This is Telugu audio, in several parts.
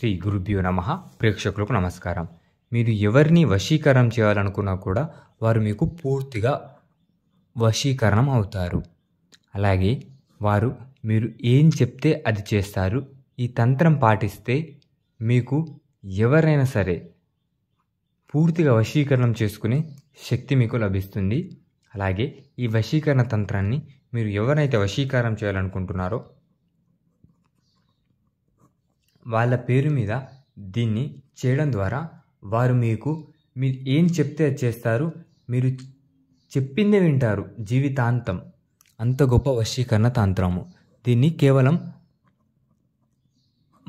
శ్రీ గురుభ్యో నమ ప్రేక్షకులకు నమస్కారం మీరు ఎవరిని వశీకరణం చేయాలనుకున్నా కూడా వారు మీకు పూర్తిగా వశీకరణం అవుతారు అలాగే వారు మీరు ఏం చెప్తే అది చేస్తారు ఈ తంత్రం పాటిస్తే మీకు ఎవరైనా సరే పూర్తిగా వశీకరణం చేసుకునే శక్తి మీకు లభిస్తుంది అలాగే ఈ వశీకరణ తంత్రాన్ని మీరు ఎవరైతే వశీకారం చేయాలనుకుంటున్నారో వాళ్ళ పేరు మీద దీన్ని చేయడం ద్వారా వారు మీకు మీరు ఏం చెప్తే చేస్తారు మీరు చెప్పిందే వింటారు జీవితాంతం అంత గొప్ప వశీకరణ తంత్రము దీన్ని కేవలం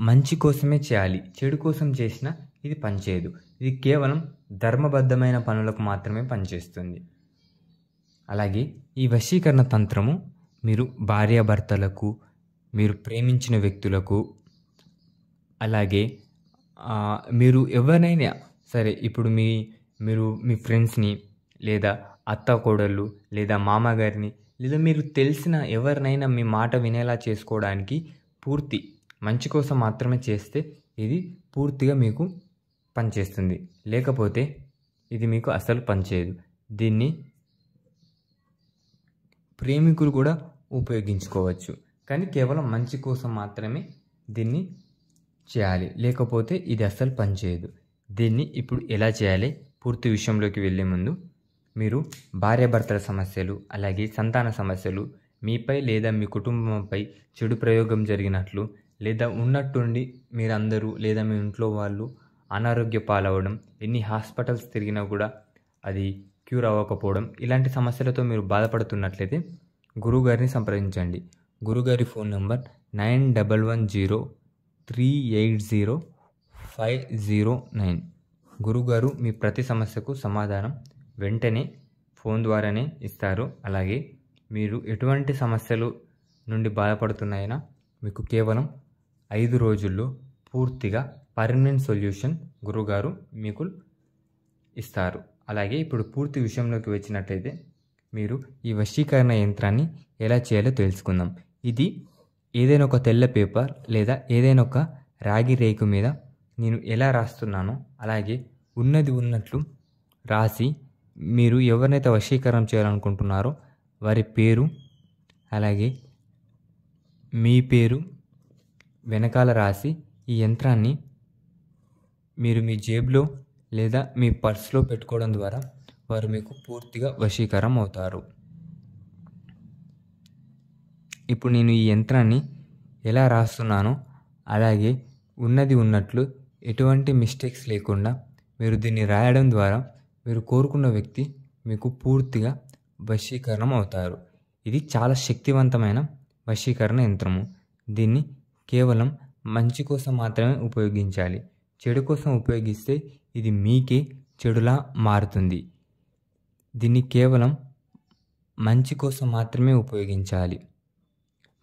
మంచి కోసమే చేయాలి చెడు కోసం చేసిన ఇది పనిచేయదు ఇది కేవలం ధర్మబద్ధమైన పనులకు మాత్రమే పనిచేస్తుంది అలాగే ఈ వశీకరణ తంత్రము మీరు భార్యాభర్తలకు మీరు ప్రేమించిన వ్యక్తులకు అలాగే మీరు ఎవరినైనా సరే ఇప్పుడు మీ మీరు మీ ఫ్రెండ్స్ని లేదా అత్త కోడళ్ళు లేదా మామగారిని లేదా మీరు తెలిసిన ఎవరినైనా మీ మాట వినేలా చేసుకోవడానికి పూర్తి మంచి కోసం మాత్రమే చేస్తే ఇది పూర్తిగా మీకు పనిచేస్తుంది లేకపోతే ఇది మీకు అసలు పనిచేయదు దీన్ని ప్రేమికులు కూడా ఉపయోగించుకోవచ్చు కానీ కేవలం మంచి కోసం మాత్రమే దీన్ని చేయాలి లేకపోతే ఇది అస్సలు పనిచేయదు దీన్ని ఇప్పుడు ఎలా చేయాలి పూర్తి విషయంలోకి వెళ్ళే ముందు మీరు భార్యాభర్తల సమస్యలు అలాగే సంతాన సమస్యలు మీపై లేదా మీ కుటుంబంపై చెడు ప్రయోగం జరిగినట్లు లేదా ఉన్నట్టుండి మీరందరూ లేదా మీ ఇంట్లో వాళ్ళు అనారోగ్య పాలవడం ఎన్ని హాస్పిటల్స్ తిరిగినా కూడా అది క్యూర్ అవ్వకపోవడం ఇలాంటి సమస్యలతో మీరు బాధపడుతున్నట్లయితే గురువుగారిని సంప్రదించండి గురుగారి phone number nine double one zero three eight zero five zero nine గురుగారు మీ ప్రతి సమస్యకు సమాధానం వెంటనే ఫోన్ ద్వారానే ఇస్తారు అలాగే మీరు ఎటువంటి సమస్యలు నుండి బాధపడుతున్నాయినా మీకు కేవలం ఐదు రోజుల్లో పూర్తిగా పర్మనెంట్ సొల్యూషన్ గురుగారు మీకు ఇస్తారు అలాగే ఇప్పుడు పూర్తి విషయంలోకి వచ్చినట్లయితే మీరు ఈ వశీకరణ యంత్రాన్ని ఎలా చేయాలో తెలుసుకుందాం ఇది ఏదైనా ఒక తెల్ల పేపర్ లేదా ఏదైనా ఒక రాగి రేకు మీద నేను ఎలా రాస్తున్నానో అలాగే ఉన్నది ఉన్నట్లు రాసి మీరు ఎవరినైతే వశీకరణ చేయాలనుకుంటున్నారో వారి పేరు అలాగే మీ పేరు వెనకాల రాసి ఈ యంత్రాన్ని మీరు మీ జేబులో లేదా మీ పర్స్లో పెట్టుకోవడం ద్వారా వారు మీకు పూర్తిగా వశీకరం అవుతారు ఇప్పుడు నేను ఈ యంత్రాన్ని ఎలా రాస్తున్నానో అలాగే ఉన్నది ఉన్నట్లు ఎటువంటి మిస్టేక్స్ లేకుండా మీరు దీన్ని రాయడం ద్వారా మీరు కోరుకున్న వ్యక్తి మీకు పూర్తిగా వశీకరణం అవుతారు ఇది చాలా శక్తివంతమైన వశీకరణ యంత్రము దీన్ని కేవలం మంచి కోసం మాత్రమే ఉపయోగించాలి చెడు కోసం ఉపయోగిస్తే ఇది మీకే చెడులా మారుతుంది దీన్ని కేవలం మంచి కోసం మాత్రమే ఉపయోగించాలి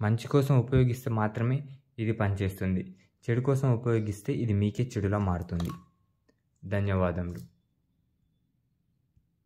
మంచి కోసం ఉపయోగిస్తే మాత్రమే ఇది పనిచేస్తుంది చెడు కోసం ఉపయోగిస్తే ఇది మీకే చెడులా మారుతుంది ధన్యవాదములు